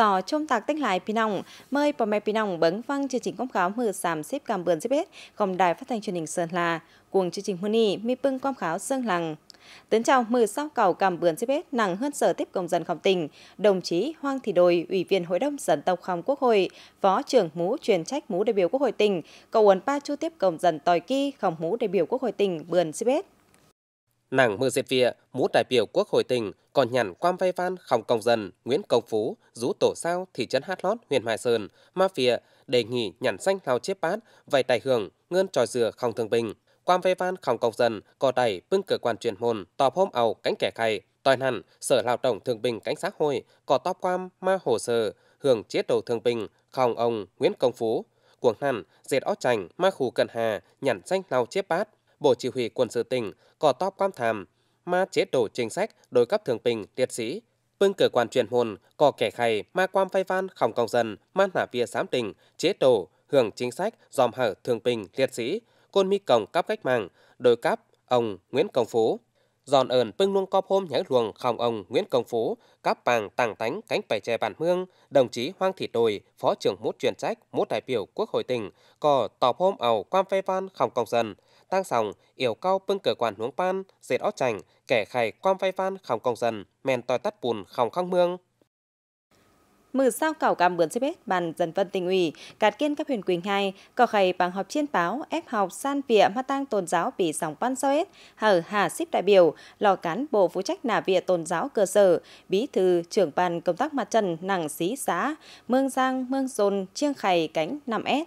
gió chôm tạc tích lại Pinong, mời bà mẹ Pinong bấn văng chương trình công kháo mở sàm xếp cảm bươn xếp hết, gồm đài phát thanh truyền hình Sơn La, cuồng chương trình hôn y, mi pưng công kháo sơn lằng. Tiến chào mở sau cầu cảm bươn xếp hết nặng hơn sở tiếp công dân không tình đồng chí Hoang Thị Đồi, Ủy viên Hội đồng Dân tộc Khổng Quốc hội, Phó trưởng mũ truyền trách mũ đại biểu Quốc hội tỉnh, cầu ấn ba chu tiếp công dân tòi kỳ khổng mũ đại biểu Quốc hội tỉnh bươn xếp hết. Nàng mưa dệt vịa, mũ đại biểu quốc hội tỉnh, còn nhằn quam vay van không Công Dân, Nguyễn Công Phú, rú tổ sao thị trấn Hát Lót, huyện Mai Sơn, ma mafia đề nghị nhằn xanh lao chép bát, vay tài hưởng, ngân tròi dừa không thương bình. Quam vay van không Công Dân, cò đẩy bưng cơ quan truyền môn, tọp hôm ầu cánh kẻ khay, toàn hẳn sở lao động thương bình cánh xã hội, cò tóc quam ma hồ sơ, hưởng chế độ thương bình, không ông Nguyễn Công Phú, cuồng hẳn, dệt ó chành, ma khù cần hà, nhằn xanh lao chép bát, Bộ Chỉ huy Quân sự tỉnh có top quan tham ma chế độ chính sách đối cấp thường bình liệt sĩ bên cơ quan truyền hồn, có kẻ khay ma quan phai van không công dân man hạ vía giám định chế độ hưởng chính sách dòm hở thường bình liệt sĩ côn mi cổng cấp cách mạng đối cấp ông Nguyễn Công Phú dọn ẩn pưng luông cóp hôm nhảy luồng khòng ông Nguyễn Công Phú, các bàng tàng tánh cánh bảy trẻ bản mương, đồng chí Hoàng Thị Đồi, phó trưởng mút truyền trách, mút đại biểu Quốc hội tỉnh, có tọp hôm ảo quan phê van khòng công dân, tăng sòng, yểu cao pưng cửa quản huống pan, dệt ót chảnh, kẻ khải quam vai phan khòng công dần, men tòi tắt bùn khòng khăng mương. Mử sao cảo cảm bướn xếp hết bàn dần vân tình ủy, cạt kiên các huyền quỳnh hai, cỏ khầy bằng họp chiên báo, ép học san vịa mà tăng tôn giáo bị sòng pan sao hết, hở hà xếp đại biểu, lò cán bộ phụ trách nà vịa tôn giáo cơ sở, bí thư trưởng ban công tác mặt trần nặng xí xá, mương giang, mương dồn, chiêng khầy cánh 5S.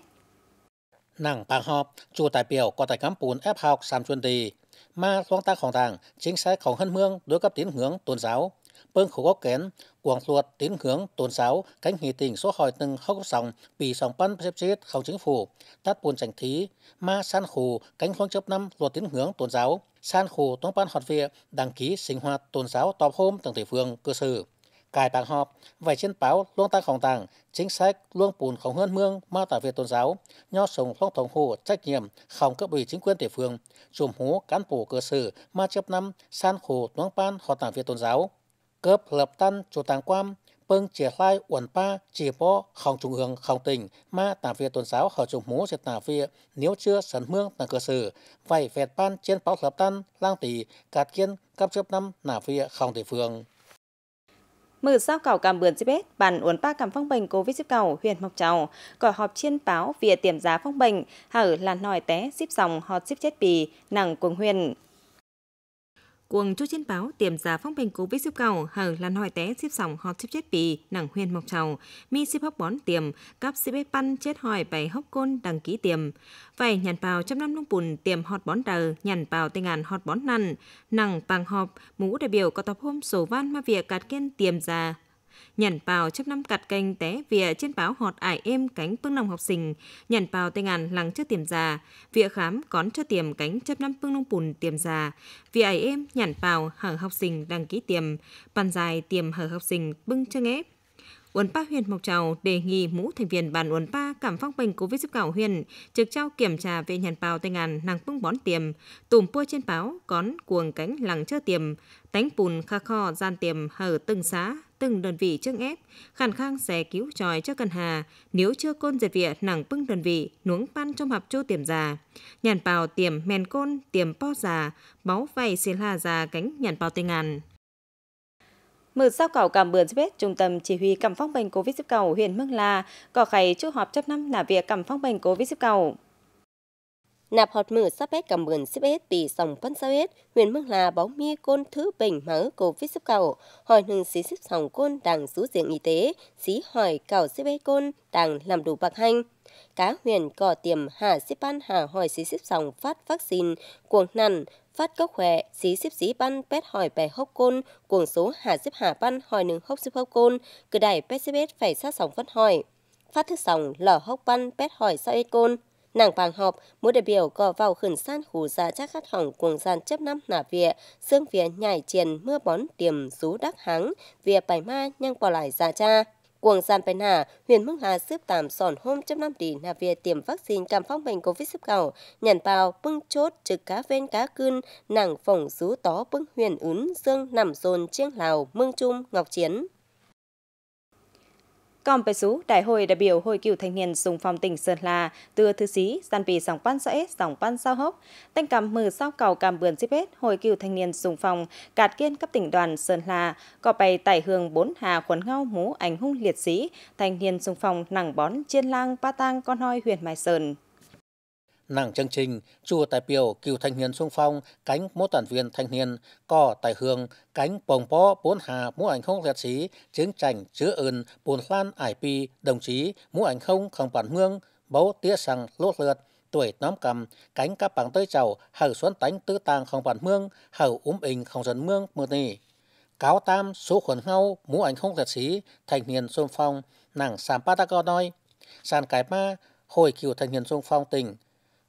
Nàng Bạc Họp, chủ đại biểu của tại cắm bùn ép học Sam Chuyên Tì, mà loan tác ของ đảng, chính sách ของ hân mương đối cấp tín hướng tôn giáo. Bơn khổ gốc kén, quảng tín hướng tôn giáo, cánh nghị tình số hỏi từng hốc sòng, bị sòng bắn xếp xếp không chính phủ, tát buồn trành thí, ma san khủ, cánh khoáng chấp năm luật tín hướng tôn giáo, san khủ tống ban hoạt viện, đăng ký sinh hoạt tôn giáo tọp hôm từng địa phương cơ sở cài tàng họp, vải chiến báo luôn tăng khổng tàng, chính sách luôn bùn khổng hơn mương ma tả về tôn giáo, nho sống phong thống hồ trách nhiệm khổng cấp ủy chính quyền địa phương, chùm hú cán bộ cơ sở ma chấp năm san khổ tuấn pan họ tảng về tôn giáo, cấp lập tăng chủ tàng quam bưng chia lai uẩn pa chỉ po không trung ương không tỉnh ma tảng phía tôn giáo họ trùng hú sẽ tảng phía nếu chưa sấn mương tảng cơ sở vậy vẹt pan trên báo lập tăng lang tỷ cát kiên cấp chấp năm nả phía không địa phương mở sao cầu cảm bươn dịp bếp, bàn uốn ba cảm phong bệnh COVID dịp cầu huyện Mộc Trào, cỏ họp chiên báo vỉa tiềm giá phong bệnh, hở làn nòi té, dịp dòng họt dịp chết bì, nặng cuồng huyền cuồng chú chiến báo tiềm giả phong bình cố vít xếp cầu hờ làn hỏi té xếp sòng họp xếp chết bì nặng huyền mọc trầu mi xếp hóc bón tiềm cáp xếp bếp pan chết hỏi bày hóc côn đăng ký tiềm vậy nhàn bào trăm năm lung bùn tiềm họt bón tờ nhàn bào tây ngàn họt bón nằn nặng bằng họp mũ đại biểu có tập hôm sổ văn ma việc cạt kiên tiềm già nhàn bào chấp năm cặt canh té vỉa trên báo họt ải êm cánh phương nông học sinh nhàn bào tây ngàn lằng chưa tiềm già vỉa khám cón chưa tiềm cánh chấp năm phương nông bùn tiềm già vỉa ải êm nhàn bào hở học sinh đăng ký tiềm bàn dài tiềm hở học sinh bưng cho ép Uấn Pa huyện Mộc Trào đề nghị mũ thành viên bàn Uấn Pa cảm phong bệnh covid cảo huyện trực trao kiểm tra về nhàn bào tây ngàn năng phương bón tiềm, tùm pua trên báo, cón cuồng cánh lằng chưa tiềm, tánh bùn kha kho gian tiềm hở từng xá, từng đơn vị trước ép, khàn khang sẽ cứu tròi cho cần hà, nếu chưa côn diệt vịa nặng bưng đơn vị, nuống pan trong hạp chu tiềm già. Nhàn bào tiềm mèn côn, tiềm po già, báu vầy xì hà già cánh nhàn bào tinh ngàn. Mở sau cầu cảm bươn giúp Trung tâm Chỉ huy cảm phong bệnh COVID-19 huyện Mương La, có khay chú họp chấp năm là việc cảm phong bệnh COVID-19 nạp hột mử sắp ế cầm mườn xếp hết tỷ sòng phân sao hết huyền mương là bóng mi côn thứ bình mở covid viết xếp cầu, hỏi hừng xí xếp sòng côn đảng rú diện y tế, xí hỏi cầu xếp hết côn đảng làm đủ bạc hành. Cá huyền cỏ tiềm hà xếp ban hà hỏi xí xếp sòng phát vaccine, cuồng nằn, phát cốc khỏe, xí xếp xí ban pet hỏi bè hốc côn, cuồng số hà xếp hà ban hỏi nướng hốc xếp hốc côn, cứ đại pet xếp hết phải sát sòng phân hỏi. Phát thức sòng lở hốc ban pet hỏi sao hết côn. Nàng vàng họp, mỗi đại biểu có vào khẩn san hủ ra chắc khát hỏng cuồng gian chấp năm nà vịa, xương vía nhảy triền mưa bón tiềm rú đắc hắng, vía bài ma nhang bỏ lại ra dạ cha cuồng gian bên hà huyện mức hà xếp tạm sòn hôm chấp năm tỷ nà việt tiêm vaccine cảm phong bệnh covid xếp cầu nhàn bào bưng chốt trực cá ven cá cưng nàng phỏng rú tó bưng huyền ứng dương nằm dồn chiêng lào mương trung ngọc chiến còn bệ sú, đại hội đại biểu Hội cựu thanh niên dùng phòng tỉnh Sơn La, từ thư sĩ, gian bì dòng văn sợi, dòng văn sao hốc, tanh cầm mừ sao cầu cầm bườn dịp hết, Hội cựu thanh niên dùng phòng, cạt kiên cấp tỉnh đoàn Sơn La, có bày tải hương bốn hà khuấn ngao mú ảnh hung liệt sĩ, thanh niên dùng phòng nặng bón chiên lang ba tang con hoi huyện Mai Sơn nàng chương trình chùa tài biểu cựu thanh niên xung phong cánh mô tản viên thanh niên cò tài hương cánh bồng bó bốn hà mũ ảnh không liệt sĩ chiến tranh chứa ơn bùn lan ải pi đồng chí mũ ảnh không không bản hương bấu tía sằng lốt lượt tuổi nóm cầm cánh các bằng tới chầu hầu xuân tánh tứ tàng không bản mương hầu úm ình không dần mương mưa nì cáo tam số khuẩn ngâu mũ ảnh không liệt sĩ thanh niên xung phong nàng sàm patagonoi sàn cải ma hồi cựu thanh niên xung phong tỉnh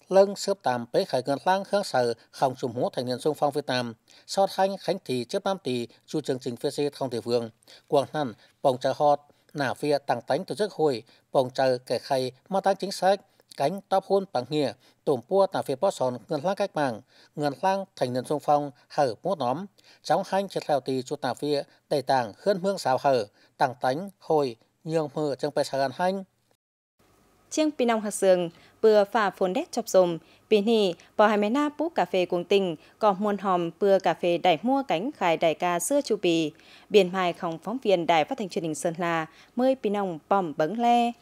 lân xếp tạm bế khải ngân lang kháng sở không trùm hố thành niên sung phong Việt Nam. Sau thanh khánh thị trước nam tỷ chu chương trình phía xê thông thể vương. Quảng năn, bồng trà hot, nả phía tăng tánh tổ chức hội, bồng trà kẻ khay, ma tăng chính sách, cánh top hôn bằng nghĩa tổm pua tả phía bó sòn ngân lang cách mạng, ngân lang thành niên sung phong hở mốt nóm. Trong hành chết leo tì chu tả phía, đầy tàng khơn hương xào hở, tăng tánh, hồi, nhường mơ trong bè sà hành. Chiêng Pinong Hạt Sường, vừa phà phồn đét chọc rồm, bí nì, bỏ hai mena bú cà phê cuồng tình, có muôn hòm vừa cà phê đẩy mua cánh khải đại ca xưa chu bì. Biển mai không phóng viên đài phát thanh truyền hình Sơn La, mới pì nòng bòm bấn le.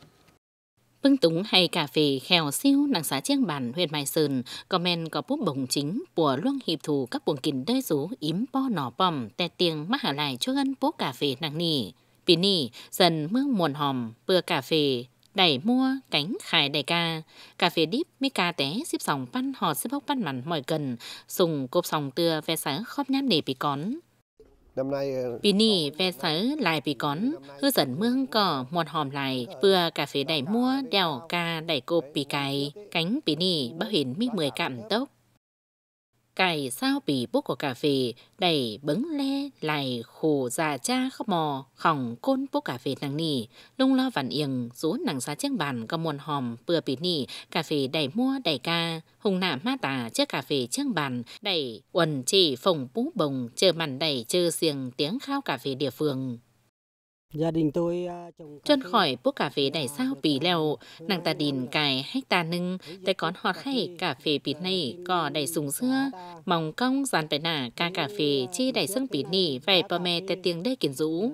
Bưng túng hay cà phê khèo siêu nàng xã chiếc bản huyện Mai Sơn, comment có bút bổng chính của luông hiệp thủ các buồng kín đơi rú ím po nỏ bòm, tè tiếng mắc hà lại cho ân bố cà phê nàng nỉ. Pì nỉ dần mương muồn hòm, bưa cà phê đẩy mua cánh khải đầy ca cà phê đíp mấy cà té xếp sòng pan hò xếp hốc pan mặn mọi cần sùng cốp sòng tưa ve sáng khóp nhám để bị cón năm nay vì ờ, nì ờ, ve sớ lại bị cón hư dần mương cỏ một hòm lại vừa cà phê đẩy mua đèo ca đẩy cộp bị cài cánh bị nì bảo hiển mi mười cạm tốc cày sao bì bốc của cà phê đầy bứng le lại khổ già cha khóc mò khỏng côn bốc cà phê nàng nỉ lung lo vằn yên rú nàng xa chiếc bàn có muôn hòm bừa bì nỉ cà phê đầy mua đầy ca hùng nạ ma tà chiếc cà phê chiếc bàn đầy quần chỉ phồng bú bồng chờ mặn đầy chờ xiềng tiếng khao cà phê địa phương Gia đình tôi à, trồng trơn khỏi bố cà phê đại sao bì leo, nàng ta đình cài hay ta nưng, tại con họ hay cà phê bịt này có đại súng xưa, mong cong dàn phải nả ca cà phê chi đại sưng bịt nỉ về bờ mẹ tại tiếng đây kiến rũ.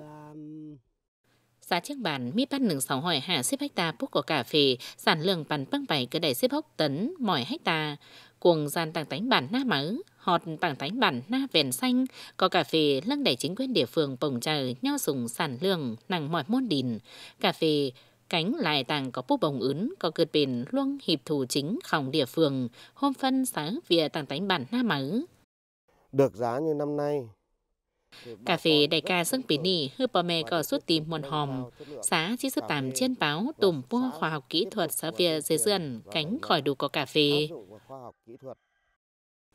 Giá chiếc bản mi bắt nừng sáu hỏi hạ xếp hecta bốc của cà phê, sản lượng bàn băng bảy cơ đại xếp hốc tấn mỗi hecta cuồng gian tàng tánh bản na mở họt tàng tánh bản na vèn xanh có cà phê lưng đẩy chính quyền địa phương bồng trời nho sùng sản lượng nặng mọi môn đình cà phê cánh lại tàng có bố bồng ứng có cượt bền luông hiệp thủ chính khổng địa phương hôm phân sáng vỉa tàng tánh bản na mở được giá như năm nay Cà phê đại ca sưng bí nì hư bà mẹ có suốt tìm muôn hòm. Xá chỉ sư tạm trên báo tùm bua khoa học kỹ thuật xã việt dưới dườn cánh khỏi đủ có cà phê.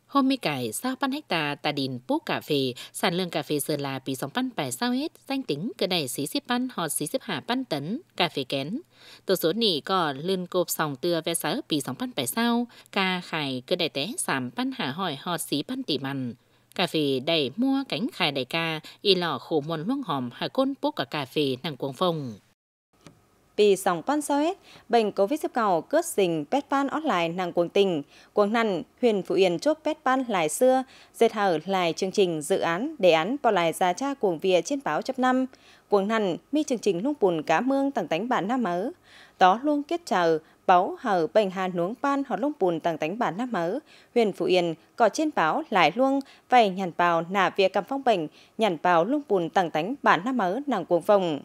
Hôm mi cải sao pan hecta ta đìn bố cà phê, sản lượng cà phê sơn là bị sóng pan phải sao hết, danh tính cơ này xí xếp pan họ xí xếp hạ pan tấn, cà phê kén. Tổ số nỉ có lươn cộp sòng tưa ve sớ bị sóng pan phải sao, ca khải cơ đại té sảm pan hạ hỏi họ xí pan tỉ mằn cà phê đầy mua cánh khai đầy ca y lò khổ muôn luông hòm hà côn bố cả cà phê nàng cuồng phong vì sòng pan soet bệnh covid xếp cầu cướp dình pet pan online lại cuồng tình cuồng nằn huyền phụ yên chốt pet pan lại xưa dệt hở lại chương trình dự án đề án bỏ lại giá cha cuồng vía trên báo chấp năm cuồng nằn mi chương trình lúc bùn cá mương tặng tánh bản nam mớ đó luôn kết chờ báo hở bệnh hà nuống ban họ lông bùn tầng tánh bản nam mớ huyền phú yên có trên báo lại luông vầy nhàn bào nả việc cầm phong bệnh nhàn bào lông bùn tầng tánh bản nam mớ nàng cuồng vòng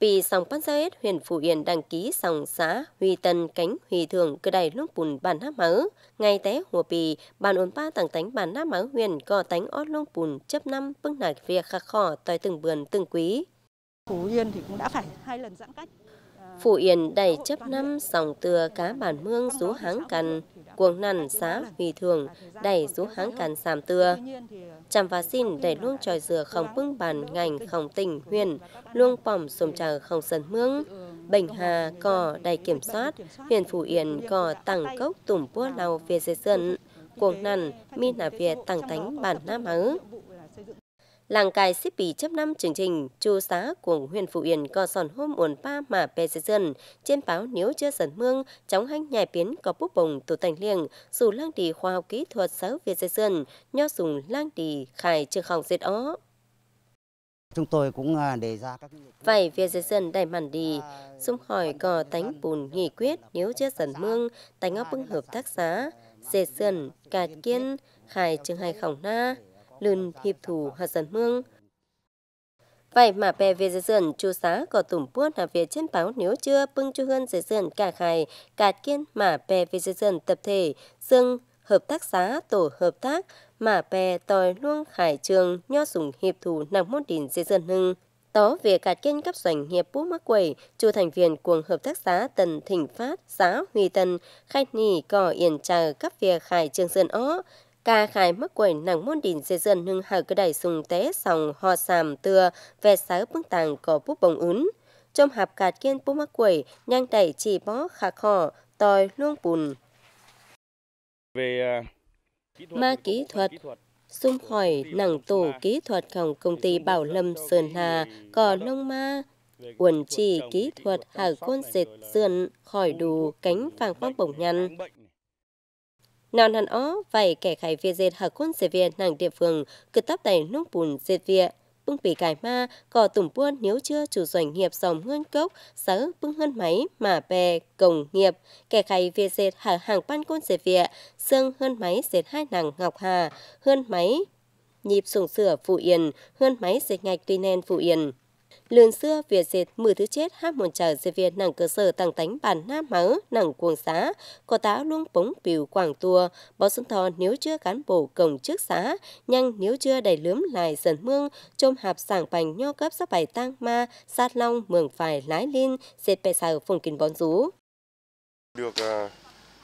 vì sòng Pan Giao Ết, huyện Phú Yên đăng ký sòng xã Huy Tân Cánh Huy Thường cơ đầy lúc bùn bản hát máu. ngay té hùa bì, bàn ổn ba tàng tánh bản hát máu huyện có tánh ót lúc bùn chấp năm bưng nạc việc khắc khỏ tòi từng vườn từng quý. Phú Yên thì cũng đã phải hai lần giãn cách. Phủ Yên đầy chấp năm sòng từa cá bản mương rú háng cằn, cuồng nằn xá hủy thường đầy rú háng cằn sàm từa. Chàm và xin đầy luông tròi dừa không bưng bàn ngành không tỉnh huyền, luông bỏm sồm trà không sân mương. Bệnh hà cò đầy kiểm soát, huyền phủ Yên cò tặng cốc tùm bua lau về dây dân, cuồng nằn mi nà việt tặng tánh bản nam hứ làng cài xếp bì chấp năm chương trình chu xá của huyện Phụ Yên có sòn hôm uốn pa mà bè dây dân trên báo nếu chưa dần mương chóng hanh nhài biến có búp bồng tù thành liêng dù lang đi khoa học kỹ thuật sáu việt dây dân nho dùng lang đi khai trường học dệt ó Chúng tôi cũng đề ra các... Vậy việc dân dân đẩy màn đi, xung hỏi có tánh bùn nghị quyết nếu chưa dần mương, tánh óc bưng hợp tác xá dệt dân, cạt kiên, khai trường hai khổng na lưn hiệp thủ hạt dân mương. Vậy mà bè về dưới dườn chú xá có tùm buốt là về trên báo nếu chưa bưng chú hơn dưới dườn cả khai, cả kiên mà bè về dưới dườn tập thể, dưng hợp tác xá tổ hợp tác mà bè tòi luôn khải trường nho sùng hiệp thủ nằm môn đỉnh dưới dườn hưng. đó về cả kiên cấp doanh nghiệp bú mắc quẩy, chủ thành viên cuồng hợp tác xá Tần Thỉnh Phát, xã Huy Tân, khai nỉ cỏ yên trà cấp việc khải trường sơn ó, ca khai mắc quẩy nàng môn đỉnh dê dân hưng hà cơ đài sùng té sòng ho sàm tưa về sáu bưng tàng có búp bồng ứng. Trong hạp cạt kiên búp mắc quẩy, nhang đẩy chỉ bó khả khỏ, tòi luông bùn. Về à, ma kỹ thuật xung hỏi nặng tổ kỹ thuật công ty Bảo Lâm Sơn Hà có nông ma uẩn chỉ kỹ thuật hà côn dệt sườn khỏi đủ cánh vàng bóng bổng nhăn nào hẳn ó, vậy kẻ khai viên dệt hạ quân xe viên nàng địa phương, cứ tấp đầy nung bùn dệt viện. Bưng bị cải ma, cỏ tùng buôn nếu chưa chủ doanh nghiệp dòng ngân cốc, sớ bưng hơn máy, mà bè, cổng nghiệp, kẻ khai viên dệt hạ hàng ban côn dệt viện, xương hơn máy dệt hai nàng ngọc hà, hơn máy nhịp sủng sửa Phú Yên, hơn máy dệt ngạch tuy nen Phú Yên lươn xưa việt dệt mười thứ chết hát một trở dệt việt nặng cơ sở tăng tánh bản nam máu nặng cuồng xá có tá luôn bóng biểu quảng tua bó xuân thọ nếu chưa cán bộ cổng trước xá nhanh nếu chưa đầy lướm lại dần mương trôm hạp sảng bành nho cấp sắp bài tang ma sát long mường phải lái liên dệt bè sào phùng kín bón rú được uh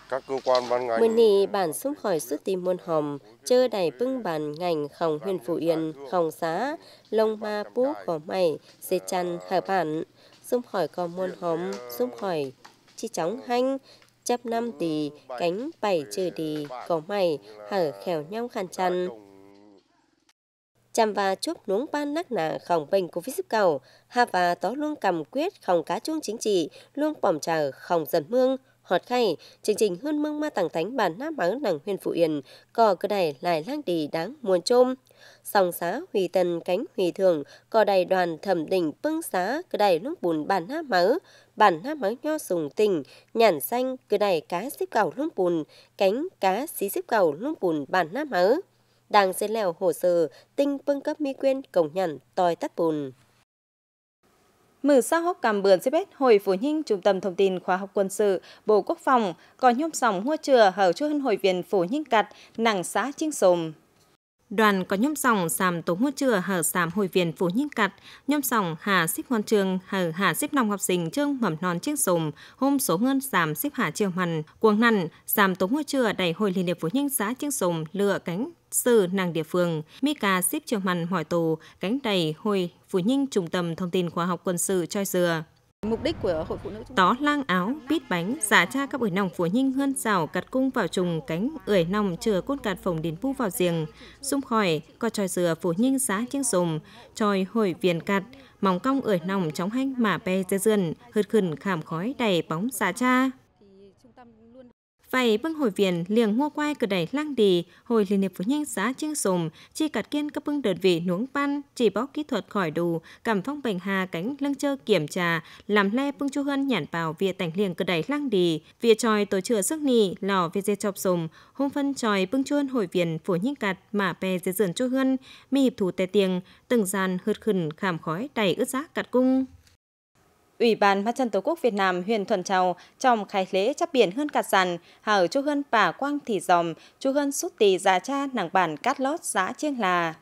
các cơ quan ban ngành. Mình nì bản xung khỏi sức tìm môn hòm, chơ đầy bưng bản ngành khổng huyền phủ Yên, khổng xá, lông ma bú có mày, dê chăn hở bản, xung khỏi có môn hòm, xung khỏi chi chóng hanh, chấp năm tỷ, cánh bảy trừ đi, có mày, hở khèo nhau khăn chăn chăm và chúc nuống ban nắc nà khổng bệnh covid sức cầu hà và tó luôn cầm quyết khổng cá chuông chính trị luôn bỏm trờ khổng dần mương Họt khay, chương trình hươn mương ma tàng tánh bản náp mắng nàng huyền phụ yên, cò cơ đài lại lang đi đáng muôn trôm. Sòng xá hủy tần cánh hủy thường, cò đầy đoàn thẩm đỉnh pưng xá, cơ đài lúc bùn bản náp mắng, bản náp mắng nho sùng tình, nhản xanh, cơ đầy cá xếp cầu lúc bùn, cánh cá xí xíp cầu lúc bùn bản náp mắng. Đang xế lèo hồ sơ, tinh pưng cấp mi quên cổng nhằn tòi tắt bùn. Mở xa hốc cầm bườn xếp hết hồi phủ nhinh Trung tâm Thông tin Khoa học Quân sự, Bộ Quốc phòng, có nhóm sòng hua chừa hở chú hân hồi viện phủ nhinh cặt, nặng xã chiêng sồm. Đoàn có nhóm sòng sàm tố hua chừa hở sàm hồi viên phủ nhinh cặt, nhóm sòng hà xếp ngon trường hở hà xếp nòng học sinh trương mầm non chiêng sồm, hôm số ngân sàm xếp hà chiều mằn, cuồng nằn, sàm tố hua chừa đẩy hồi liên hiệp phủ nhinh xã chiêng sồm lựa cánh sự nàng địa phương mi ca xếp chiều mằn hỏi tù cánh đầy hồi Phú Ninh Trung tâm Thông tin Khoa học Quân sự Choi Dừa. Mục đích của Hội Phụ Nữ Tó lang áo, bít bánh, giả cha các ủi nòng phúa nhinh hơn rào cặt cung vào trùng cánh, ưỡi nòng chừa cốt cạt phồng đến pu vào giềng, xung khỏi, co tròi dừa phúa nhinh giá chiếc sùm, tròi hồi viền cặt, mỏng cong ưỡi nòng chóng hanh mà pe dê dườn hớt khẩn khảm khói đầy bóng giả cha. Vậy bưng hồi viện liền ngua quay cửa đẩy lang đi, hồi liên hiệp với nhanh giá chiêng sùng chi cắt kiên các bưng đợt vị nuống pan, chỉ bó kỹ thuật khỏi đủ, cảm phong bệnh hà cánh lưng chơ kiểm trà, làm le bưng chu hân nhản vào vía tảnh liền cửa đẩy lang đi, vía tròi tổ chữa sức nì, lò vía dê chọc sùng hôm phân tròi bưng chuôn hồi viện phổ nhanh cặt mà bè dê dườn chu hân, mi hiệp thủ tè tiền, từng gian hượt khẩn khảm khói đầy ướt giác cặt cung. Ủy ban Mặt trận Tổ quốc Việt Nam huyện Thuận Châu trong khai lễ chắp biển hơn cát sàn, hở chú hơn bà quang thị dòm chú hơn sút tỳ già dạ cha nàng bản cát lót xã chiêng là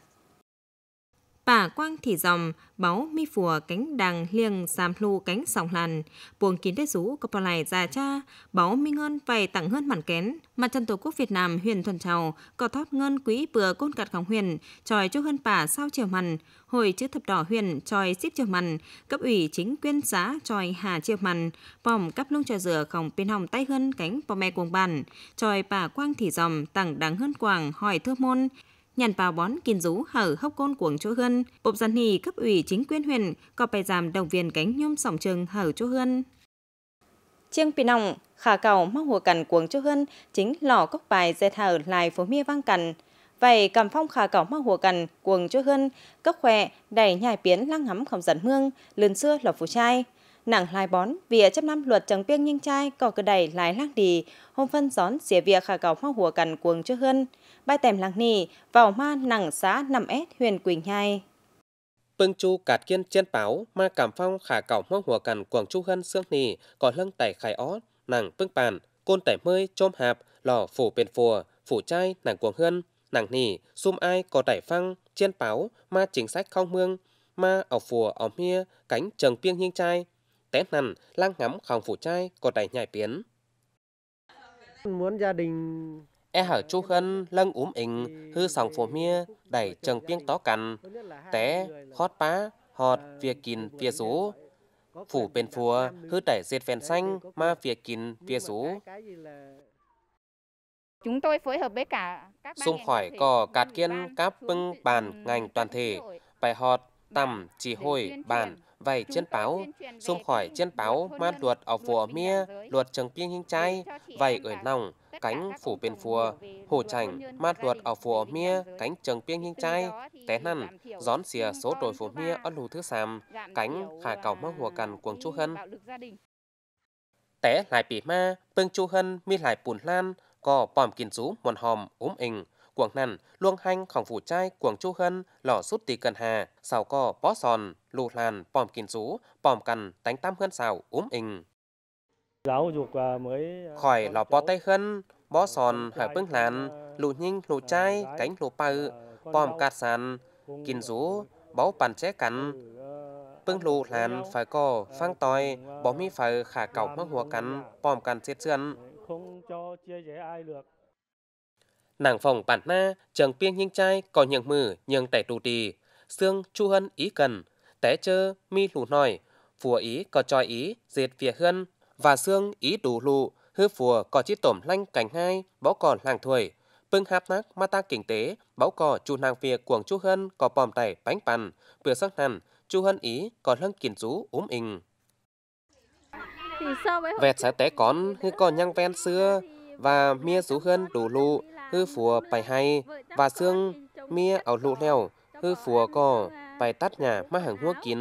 bà quang thị dòng báo mi phùa cánh đằng liêng xàm lu cánh sòng làn buồng kín thế rú cặp lại già cha báo mi ngân vầy tặng hơn mặn kén mặt trận tổ quốc việt nam huyền thuần trào cỏ thót ngân quý bừa côn cạt khóng huyền tròi cho hơn bà sao chiều mặn hồi chữ thập đỏ huyền tròi xíp chiều mặn cấp ủy chính quyên xã tròi hà chiều mặn vòng cắp lung trò dừa khổng bên hồng tay hơn cánh bò mè cuồng bàn tròi bà quang thị dòng tặng đáng hơn quảng hỏi thơ môn nhàn vào bón kiên rú hở hốc côn cuồng chỗ hươn, bộp dân hì cấp ủy chính quyền huyện, có bài giảm đồng viên cánh nhôm sòng trường hở chỗ hươn. Chiêng pì nòng, khả cầu mắc hùa cằn cuồng chỗ hươn, chính lò cốc bài dệt hở lại phố mía vang cằn. Vậy cầm phong khả cầu mắc hùa cằn cuồng chỗ hươn, cấp khỏe, đẩy nhài biến lăng ngắm không dần mương, lần xưa là phù trai nặng lai bón vì chấp năm luật chẳng biên nhanh trai có cơ đầy lái lăng đi hôm phân gión xỉa việc khả cầu hoa hùa cằn cuồng chưa hơn bay tèm lăng nì vào ma nặng xã nằm ép huyền quỳnh nhai Pưng chu cạt kiên trên báo ma cảm phong khả cầu hoa hùa cằn cuồng chu hơn xương nì có lưng tẩy khải ó nặng pưng bàn côn tẩy mơi chôm hạp lò phủ bên phùa phủ trai nặng cuồng hơn nặng nì xum ai có tẩy phăng trên báo ma chính sách không mương ma ở phùa ở mia cánh trần piêng hiên trai tét nằn, lang ngắm khòng phủ trai, cột đáy nhảy biến. Muốn gia đình e hở chu khân lâng úm ỉnh hư sòng phủ mia đẩy trần piêng tó cằn té khót pá họt phía kín phía rú phủ bên phùa hư đẩy diệt phèn xanh ma phía kín phía rú chúng tôi phối hợp với cả xung khỏi cò cạt kiên các bưng bàn ngành toàn thể bài họt tầm chỉ hồi bàn Vậy chân báo, xung khỏi chân báo man luật ở vua mia, luật trường kiên hình trai, vậy ở nòng, cánh phủ bên phùa, hồ chảnh, man luật ở phùa mia, cánh trường biên hình trai, té năn, gión xìa số đồi phùa mia ở lù thứ sàm, cánh khả cầu mắc hùa cằn à, cuồng chu hân. Té lại bị ma, bưng chu hân mi lại bùn lan, có bòm kiên rú mòn hòm, ốm ình, quảng nản, luông hanh, khổng phủ trai, quảng chu hân, lò sút tì cần hà, sào co bó sòn, lù làn, pòm kín rú, pòm cằn, tánh tam hơn xào, úm ình. Giáo dục à, mới... À, Khỏi lò bó tay hân, bó sòn, hở bưng làn, à, lù nhinh, lù trai, cánh lù bào, pòm cạt sàn, kín rú, báu bàn chế cắn, bưng ừ, lù làn, phải co phang tòi, bó mi phải khả cọc mắc hùa cắn, pòm cằn chết chân. Không cho chia rẽ ai được nàng phòng bản na chẳng piêng nhưng trai có những mử nhưng tẻ tù trì xương chu hân ý cần té chơ mi lù nòi phùa ý có choi ý diệt phía hân và xương ý đủ lụ hư phùa có chiếc tổm lanh cảnh hai bó còn làng thuổi bưng hạp nát mà ta kinh tế báo cỏ chu nàng việc cuồng chu hân có bòm tẩy bánh bàn vừa sắc hẳn chu hân ý có lăng kiển rú úm ình vẹt sẽ té con hư còn nhang ven xưa và mia rú hân đủ lụ hư phùa bài hay và xương mía ở lụ leo hư phùa có bài tắt nhà má hàng hua kín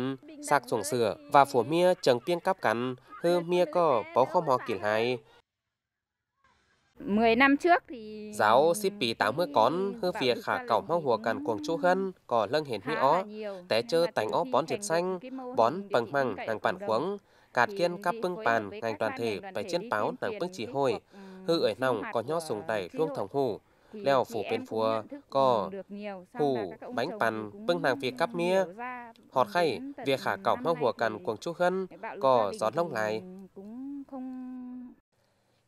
sạc xuống sửa và phùa mía chẳng piêng cắp cắn hư mía có bó không họ kín hay mười năm trước thì giáo xếp pì tám mươi con hư phía khả cẩu mau hùa càn cuồng chu hân có lân hiển mi ó té chơ tánh ó bón diệt xanh bón bằng măng hàng bản cuống cạt kiên cắp bưng bàn ngành toàn thể phải chiến báo nàng bưng chỉ hồi hư ở nòng có nhót sùng tẩy luông thòng hù leo phủ bên phùa có hù bánh pan bưng hàng việc cắp mía họt khay việc khả cọc mau hùa cần cuồng chú gân có gió lông lại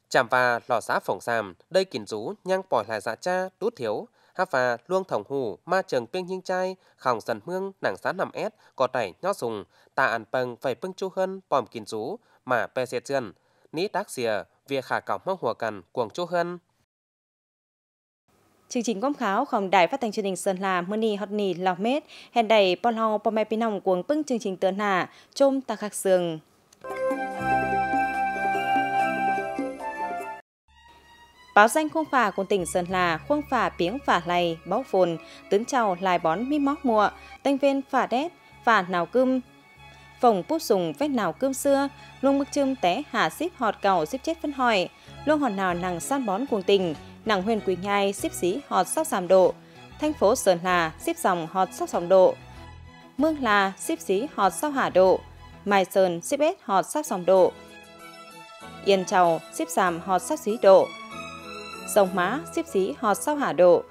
chạm và lò xá phỏng sàm đây kín rú nhang bỏi lại dạ cha tút thiếu ha và luông thòng hù ma trường piêng hiên trai khòng dần mương nảng sán nằm ép có tẩy nhót sùng tà ăn bằng phải bưng chú hơn bòm kín rú mà pe xe chân ní tác xìa việc khả cọc mắc hòa cần cuồng chỗ hơn. Chương trình gom kháo không đài phát thanh truyền hình Sơn La mưa ni hot ni lọc mết, hẹn đầy bò lo bò mè pin hồng cuồng bưng chương trình tớn hà, chôm ta khắc sường. Báo danh khuôn phả của tỉnh Sơn La, khuôn phả tiếng phả lầy, báo phồn, tướng chào lại bón mi móc mùa, tênh viên phả đét, phả nào cưng, phòng bút sùng vết nào cơm xưa, luôn mức chum té hạ xíp họt cầu xíp chết phân hỏi, luôn hòn nào nàng san bón cuồng tình, nàng huyền quỳ nhai xíp xí họt sóc giảm độ, thành phố sơn là xíp dòng họt sóc dòng độ, mương là xíp xí họt sóc hạ độ, mai sơn xíp ết họt sóc dòng độ, yên trầu xíp giảm họt sóc xí độ, sông má xíp xí họt sóc hạ độ,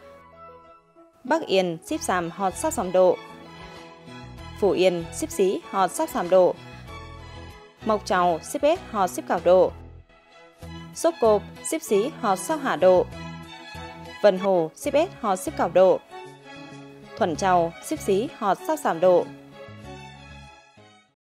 bắc yên xíp giảm họt sóc dòng độ, phủ Yên, xíp xí, hò sắp sàm độ. Mộc Trầu, xíp ép, hò xíp cảo độ. Sốp cộp, xíp xí, hò sao hạ độ. Vân Hồ, xíp ép, hò xíp cảo độ. Thuần Trầu, xíp xí, hò sắp sàm độ.